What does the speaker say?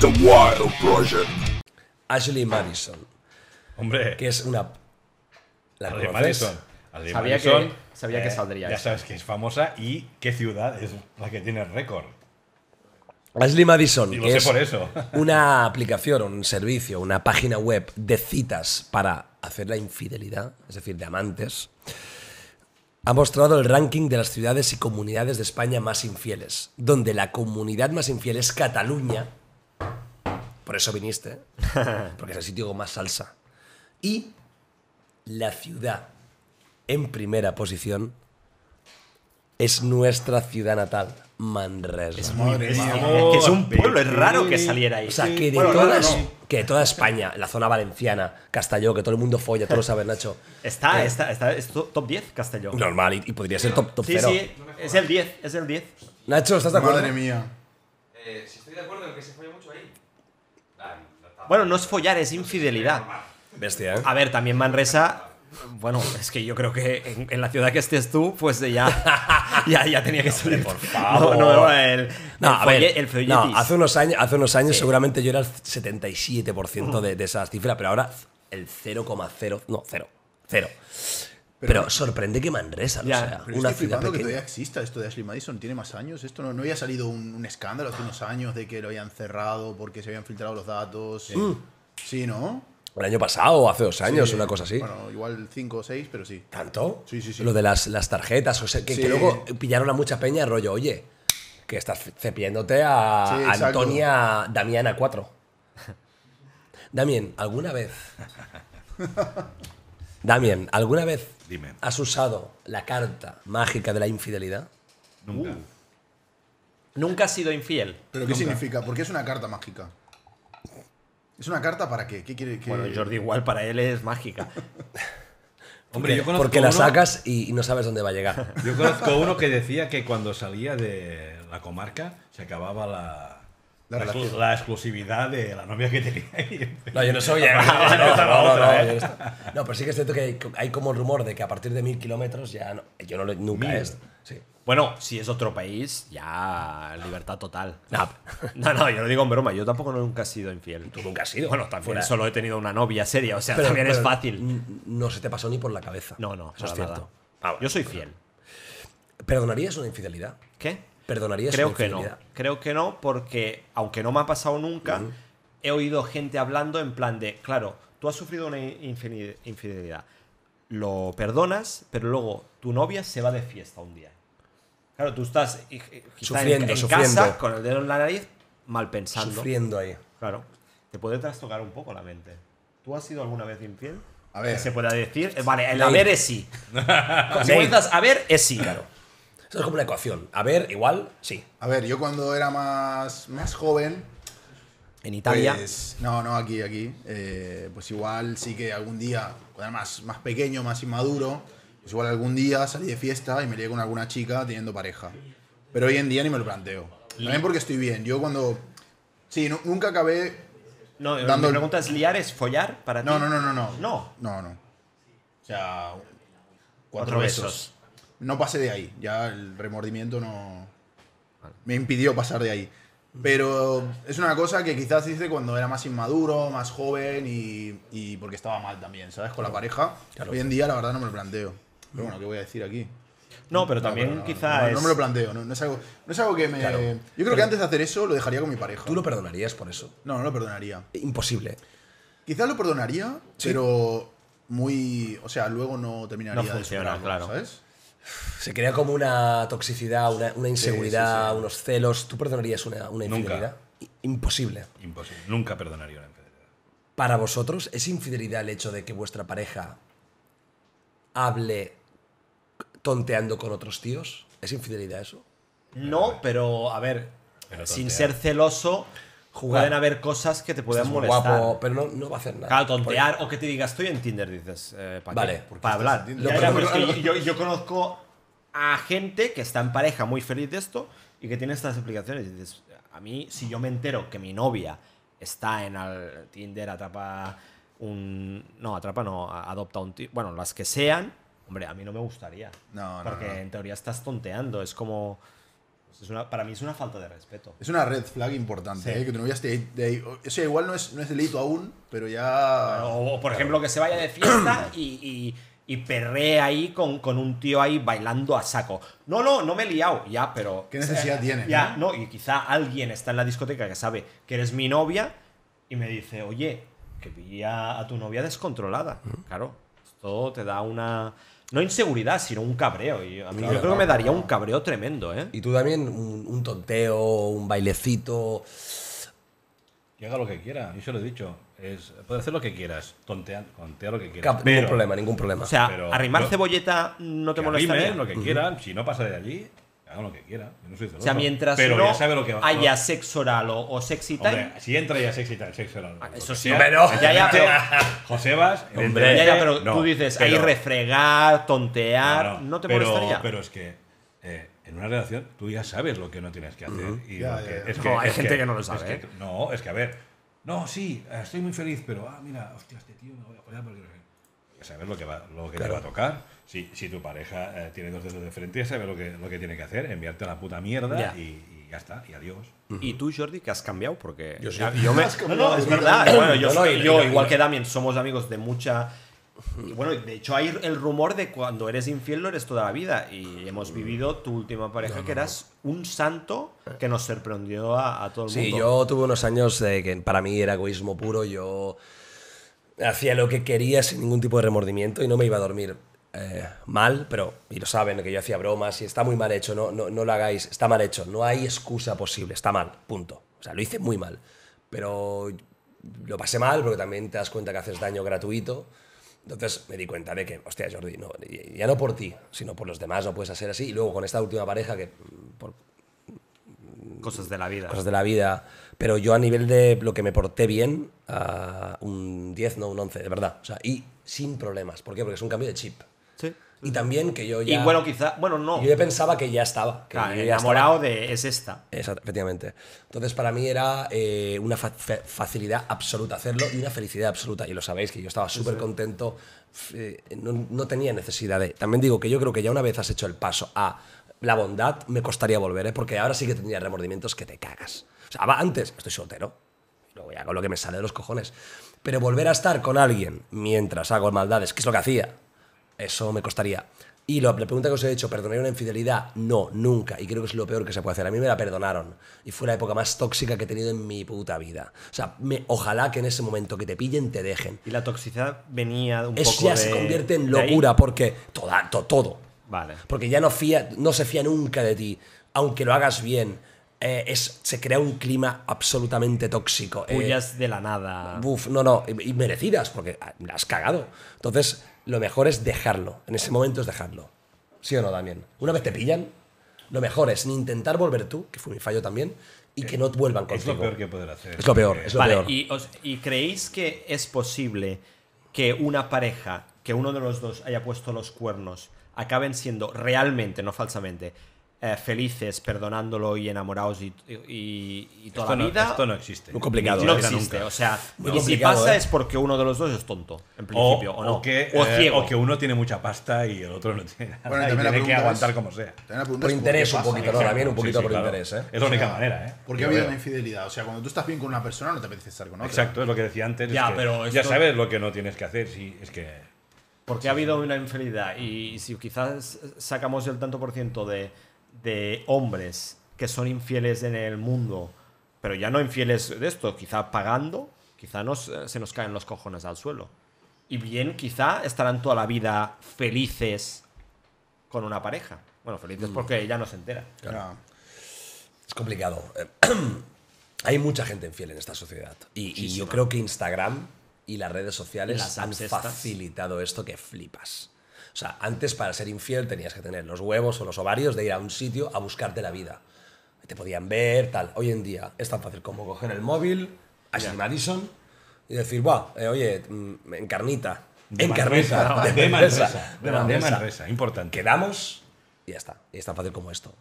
The Wild Project. Ashley Madison. Hombre. Que es una. ¿La Ashley sabía que, sabía que eh, saldría. Ya sabes que es famosa y qué ciudad es la que tiene récord. Ashley Madison, por eso. una aplicación, un servicio, una página web de citas para hacer la infidelidad, es decir, de amantes, ha mostrado el ranking de las ciudades y comunidades de España más infieles, donde la comunidad más infiel es Cataluña, por eso viniste, porque es el sitio con más salsa. Y la ciudad en primera posición es nuestra ciudad natal, Manresa. Es un pueblo, es raro que saliera ahí. O sea, que de, todas toda, que de toda España, la zona valenciana, Castelló, que todo el mundo folla, todo lo sabes, Nacho. Está, eh, está, está, es top 10 Castelló. Normal, y, podría ser top, top sí, Sí, es el 10, es el 10. Nacho, ¿estás de acuerdo? Madre mía. Eh, si estoy de acuerdo en que se fue bueno, no es follar, es infidelidad. Bestia, ¿eh? A ver, también Manresa bueno, es que yo creo que en, la ciudad que estés tú, pues ya, ya, tenía que salir. Por favor. No, no, el, no, a ver, no, hace unos años, hace unos años seguramente yo era el 77% mm. de, de cifras, pero ahora el 0,0. No, 0. 0. Pero, sorprende que Manresa, ya, o sea, pero que todavía exista esto de Ashley Madison, tiene más años. Esto no, no había salido un, escándalo hace unos años de que lo habían cerrado porque se habían filtrado los datos. Sí, mm. ¿no? El año pasado, hace dos años, una cosa así. Bueno, igual cinco o seis, pero sí. ¿Tanto? Sí, sí, sí. Lo de las, tarjetas, o sea, que, luego pillaron a mucha peña rollo, oye, que estás cepiéndote a Antonia Damiana 4. Damien, ¿alguna vez Damien, ¿alguna vez has usado la carta mágica de la infidelidad? Nunca. Uh. Nunca has sido infiel. ¿Pero qué significa? significa? Porque es una carta mágica. ¿Es una carta para qué? ¿Qué quiere que.? Bueno, Jordi, igual para él es mágica. Hombre, porque la sacas y no sabes dónde va a llegar. Yo conozco uno que decía que cuando salía de la comarca se acababa la, la, la, exclusividad de la novia que tenía. Ahí. No, yo no soy. no, no, no, no, pero sí que es cierto que hay, como el rumor de que a partir de mil kilómetros ya no. Yo no lo. Nunca Bueno, si es otro país, ya libertad total. No, no, yo lo digo en broma. Yo tampoco nunca he sido infiel. Tú nunca has sido. Bueno, también solo he tenido una novia seria. O sea, también es fácil. No se te pasó ni por la cabeza. No, no, eso es cierto. Ah, yo soy fiel. ¿Perdonarías una infidelidad? ¿Qué? ¿Perdonarías creo que no creo que no porque aunque no me ha pasado nunca he oído gente hablando en plan de claro tú has sufrido una infidelidad lo perdonas pero luego tu novia se va de fiesta un día claro tú estás eh, eh, sufriendo en, casa con el dedo en la nariz mal pensando sufriendo ahí claro te puede trastocar un poco la mente tú has sido alguna vez infiel a ver. se puede decir. Eh, vale, el haber es sí. a ver es sí, claro. Eso es como una ecuación. A ver, igual, sí. A ver, yo cuando era más, más joven. En Italia. Pues, no, no, aquí, aquí. Eh, pues igual sí que algún día, cuando era más, más pequeño, más inmaduro, pues igual algún día salí de fiesta y me lié con alguna chica teniendo pareja. Pero hoy en día ni me lo planteo. También porque estoy bien. Yo cuando. Sí, nunca acabé. No, dando... mi pregunta es: ¿liar es follar para no, ti? No, no, no, no. No. No, no. O sea, cuatro, besos no pasé de ahí. Ya el remordimiento no. Me impidió pasar de ahí. Pero es una cosa que quizás hice cuando era más inmaduro, más joven y, porque estaba mal también, ¿sabes? Con la pareja. Claro. Hoy en día, la verdad, no me lo planteo. Pero bueno, ¿qué voy a decir aquí? No, pero también quizás. No, me lo planteo, no, es, algo, no es algo que me. yo creo que antes de hacer eso lo dejaría con mi pareja. ¿Tú lo perdonarías por eso? No, no lo perdonaría. Imposible. Quizás lo perdonaría, pero muy. O sea, luego no terminaría no de claro. ¿sabes? Se crea como una toxicidad, una, inseguridad, unos celos. ¿Tú perdonarías una, una infidelidad? Imposible. Imposible. Nunca perdonaría una infidelidad. Para vosotros, ¿es infidelidad el hecho de que vuestra pareja hable tonteando con otros tíos? ¿Es infidelidad eso? No, pero a ver, sin ser celoso, Jugar. a haber cosas que te puedan molestar. pero no, va a hacer nada. Claro, tontear o que te diga, estoy en Tinder, dices. Eh, ¿para vale, para hablar. yo, conozco a gente que está en pareja muy feliz de esto y que tiene estas explicaciones. dices, a mí, si yo me entero que mi novia está en Tinder, atrapa un. No, atrapa no, adopta un. Bueno, las que sean, hombre, a mí no me gustaría. No, no. Porque en teoría estás tonteando. Es como. Pues una, para mí es una falta de respeto. Es una red flag importante, eh, que tu novia esté ahí. O igual no es, no es delito aún, pero ya. o, por ejemplo, que se vaya de fiesta y, y, perree ahí con, con, un tío ahí bailando a saco. No, no, no me he liado, ya, pero. ¿Qué necesidad eh, tiene? Ya, ¿no? y quizá alguien está en la discoteca que sabe que eres mi novia y me dice, oye, que vi a, a, tu novia descontrolada. Claro, esto te da una, no inseguridad, sino un cabreo. Y mí yo creo que me daría un cabreo tremendo, ¿eh? Y tú también un, tonteo, un bailecito. Que haga lo que quiera, yo se lo he dicho. Es, puede hacer lo que quieras, tontea lo que quieras. ningún problema, ningún problema. O sea, arrimar cebolleta no te molesta. lo que quieran, si no pasa de allí, hagan lo que quiera. no soy O sea, mientras pero no ya lo que va, haya sexo oral o, o sexy time. si entra ya sexy time, sexo oral. Ah, eso sí, pero. Ya, ya, pero Josebas. Hombre, ya, ya, pero tú dices, ahí refregar, tontear. no te pero, molestaría. Pero es que. Eh, en una relación tú ya sabes lo que no tienes que hacer. y Es que, hay gente que, no lo sabe. ¿eh? no, es que a ver, no, sí, estoy muy feliz, pero ah, mira, hostia, este tío me voy a apoyar porque saber lo que va, lo que te va a tocar. Si, si tu pareja eh, tiene dos dedos de frente, ya sabe lo que, lo que tiene que hacer, enviarte a la puta mierda y, y, ya está, y adiós. ¿Y tú, Jordi, que has cambiado? Porque yo, yo es verdad. yo, igual que Damien, somos amigos de mucha... bueno, de hecho hay el rumor de cuando eres infiel lo eres toda la vida. Y hemos mm. vivido tu última pareja, que eras un santo que nos sorprendió a, a todo el mundo. Sí, yo tuve unos años de que para mí era egoísmo puro. Yo hacía lo que quería sin ningún tipo de remordimiento y no me iba a dormir eh, mal, pero, y lo saben, que yo hacía bromas y está muy mal hecho, no, no, no lo hagáis, está mal hecho, no hay excusa posible, está mal, punto. O sea, lo hice muy mal, pero lo pasé mal porque también te das cuenta que haces daño gratuito. Entonces me di cuenta de que, hostia, Jordi, no, ya no por ti, sino por los demás, no puedes hacer así. Y luego con esta última pareja, que Cosas de la vida. Cosas de la vida. Pero yo a nivel de lo que me porté bien, ah, un 10, no, un 11, de verdad. O sea, y sin problemas. ¿Por qué? Porque es un cambio de chip. Sí. Y también que yo ya. Y bueno, quizá. Bueno, no. Yo pensaba que ya estaba. claro, enamorado de. Es esta. Exacto, efectivamente. Entonces, para mí era eh, una facilidad absoluta hacerlo y una felicidad absoluta. Y lo sabéis, que yo estaba súper contento. Eh, no, no tenía necesidad de. También digo que yo creo que ya una vez has hecho el paso a la bondad me costaría volver, ¿eh? porque ahora sí que tendría remordimientos que te cagas. O sea, antes estoy soltero, luego ya con lo que me sale de los cojones. Pero volver a estar con alguien mientras hago maldades, que es lo que hacía, eso me costaría. Y la pregunta que os he hecho, ¿perdonar una infidelidad? No, nunca. Y creo que es lo peor que se puede hacer. A mí me la perdonaron. Y fue la época más tóxica que he tenido en mi puta vida. O sea, ojalá que en ese momento que te pillen, te dejen. Y la toxicidad venía un Eso ya se convierte en locura porque todo todo. Vale. Porque ya no, fía, no se fía nunca de ti, aunque lo hagas bien. Eh, es, se crea un clima absolutamente tóxico. Eh. Huyas de la nada. no, no, y merecidas, porque ah, has cagado. Entonces, lo mejor es dejarlo. En ese momento es dejarlo. ¿Sí o no, Damián? Una vez te pillan, lo mejor es ni intentar volver tú, que fue mi fallo también, y que no vuelvan contigo. Es lo peor que poder hacer. Es lo peor, ¿Y creéis que es posible que una pareja, que uno de los dos haya puesto los cuernos, acaben siendo realmente, no falsamente, eh, felices, perdonándolo y enamorados y, y, toda la vida. esto no existe. Muy complicado. No ¿eh? existe. O sea, y si pasa ¿eh? es porque uno de los dos es tonto, en principio, o, no. O que, o, ciego. o que uno tiene mucha pasta y el otro no tiene nada. Bueno, y tiene que aguantar como sea. Por interés un poquito, ahora bien, un poquito por interés. Es la única manera, ¿eh? Porque había una infidelidad. O sea, cuando tú estás bien con una persona no te apetece estar con otra. Exacto, es lo que decía antes. Ya, pero ya sabes lo que no tienes que hacer. si es que... Porque ha habido una infidelidad y si quizás sacamos el tanto por ciento de, hombres que son infieles en el mundo, pero ya no infieles de esto, quizá pagando, quizá nos, eh, se nos caen los cojones al suelo. Y bien, quizá estarán toda la vida felices con una pareja. Bueno, felices mm. porque ya no se entera. Claro. Es complicado. Hay mucha gente infiel en esta sociedad. y yo creo que Instagram y las redes sociales las han facilitado esto que flipas. O sea, antes para ser infiel tenías que tener los huevos o los ovarios de ir a un sitio a buscarte la vida. Te podían ver, tal. Hoy en día es tan fácil como coger el móvil, Ashley Madison, y decir, guau eh, oye, mm, encarnita. ¡Encarnesa! encarnita. de, de, de Manresa. De Manresa. Importante. Quedamos y ya está. Y es tan fácil como esto.